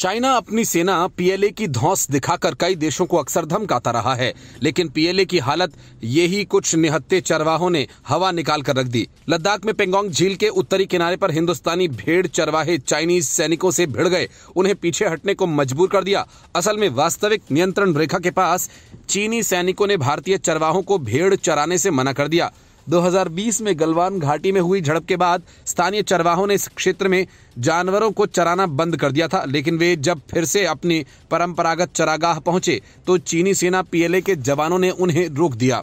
China अपनी सेना PLA की धौस दिखाकर कई देशों को अक्सर धमकाता रहा है लेकिन पीएलए की हालत यही कुछ निहत्ते चरवाहों ने हवा निकाल कर रख दी लद्दाख में पेंगोंग झील के उत्तरी किनारे पर हिंदुस्तानी भेड़ चरवाहे चाइनीज सैनिकों से भिड़ गए उन्हें पीछे हटने को मजबूर कर दिया असल में वास्तविक नियंत्रण रेखा के पास चीनी सैनिकों ने भारतीय चरवाहों को भेड़ चराने से मना कर दिया 2020 में गलवान घाटी में हुई झड़प के बाद स्थानीय चरवाहों ने इस क्षेत्र में जानवरों को चराना बंद कर दिया था लेकिन वे जब फिर से अपने परंपरागत चरागाह पहुंचे तो चीनी सेना पीएलए के जवानों ने उन्हें रोक दिया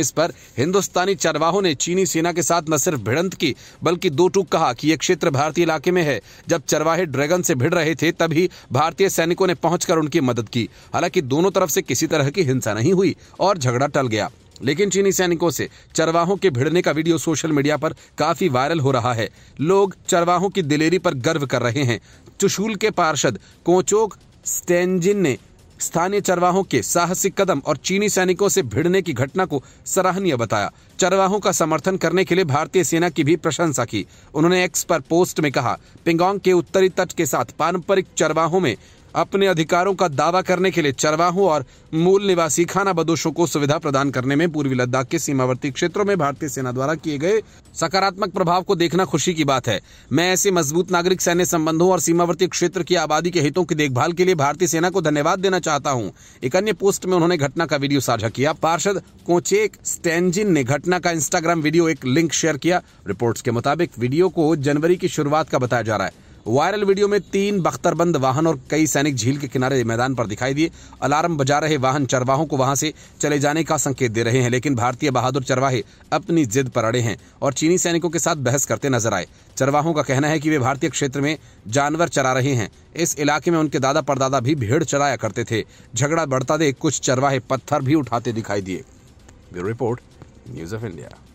इस पर हिंदुस्तानी चरवाहों ने चीनी सेना के साथ न सिर्फ भिड़ंत की बल्कि दो टूक कहा कि यह क्षेत्र भारतीय इलाके में है जब चरवाहे ड्रैगन से भिड़ रहे थे तभी भारतीय सैनिकों ने पहुंचकर उनकी मदद की हालांकि दोनों तरफ से किसी तरह की हिंसा नहीं हुई और झगड़ा टल गया लेकिन चीनी सैनिकों से चरवाहों के भिड़ने का वीडियो सोशल मीडिया पर काफी वायरल हो रहा है लोग चरवाहों की दिलेरी पर गर्व कर रहे हैं चुशूल के पार्षद कोचोक स्टेंजिन ने स्थानीय चरवाहों के साहसिक कदम और चीनी सैनिकों से भिड़ने की घटना को सराहनीय बताया चरवाहों का समर्थन करने के लिए भारतीय सेना की भी प्रशंसा की उन्होंने एक्स पर पोस्ट में कहा पिंगोंग के उत्तरी तट के साथ पारंपरिक चरवाहों में अपने अधिकारों का दावा करने के लिए चरवाहों और मूल निवासी खाना बदोशों को सुविधा प्रदान करने में पूर्वी लद्दाख के सीमावर्ती क्षेत्रों में भारतीय सेना द्वारा किए गए सकारात्मक प्रभाव को देखना खुशी की बात है मैं ऐसे मजबूत नागरिक सैन्य संबंधों और सीमावर्ती क्षेत्र की आबादी के हितों की देखभाल के लिए भारतीय सेना को धन्यवाद देना चाहता हूँ एक अन्य पोस्ट में उन्होंने घटना का वीडियो साझा किया पार्षद कोचेक स्टैंजिन ने घटना का इंस्टाग्राम वीडियो एक लिंक शेयर किया रिपोर्ट के मुताबिक वीडियो को जनवरी की शुरुआत का बताया जा रहा है वायरल वीडियो में तीन बख्तरबंद वाहन और कई सैनिक झील के किनारे मैदान पर दिखाई दिए अलार्म बजा रहे वाहन चरवाहों को वहां से चले जाने का संकेत दे रहे हैं लेकिन भारतीय बहादुर चरवाहे अपनी जिद पर अड़े हैं और चीनी सैनिकों के साथ बहस करते नजर आए चरवाहों का कहना है कि वे भारतीय क्षेत्र में जानवर चरा रहे हैं इस इलाके में उनके दादा परदादा भी भीड़ चराया करते थे झगड़ा बढ़ता देख कुछ चरवाहे पत्थर भी उठाते दिखाई दिए रिपोर्ट न्यूज ऑफ इंडिया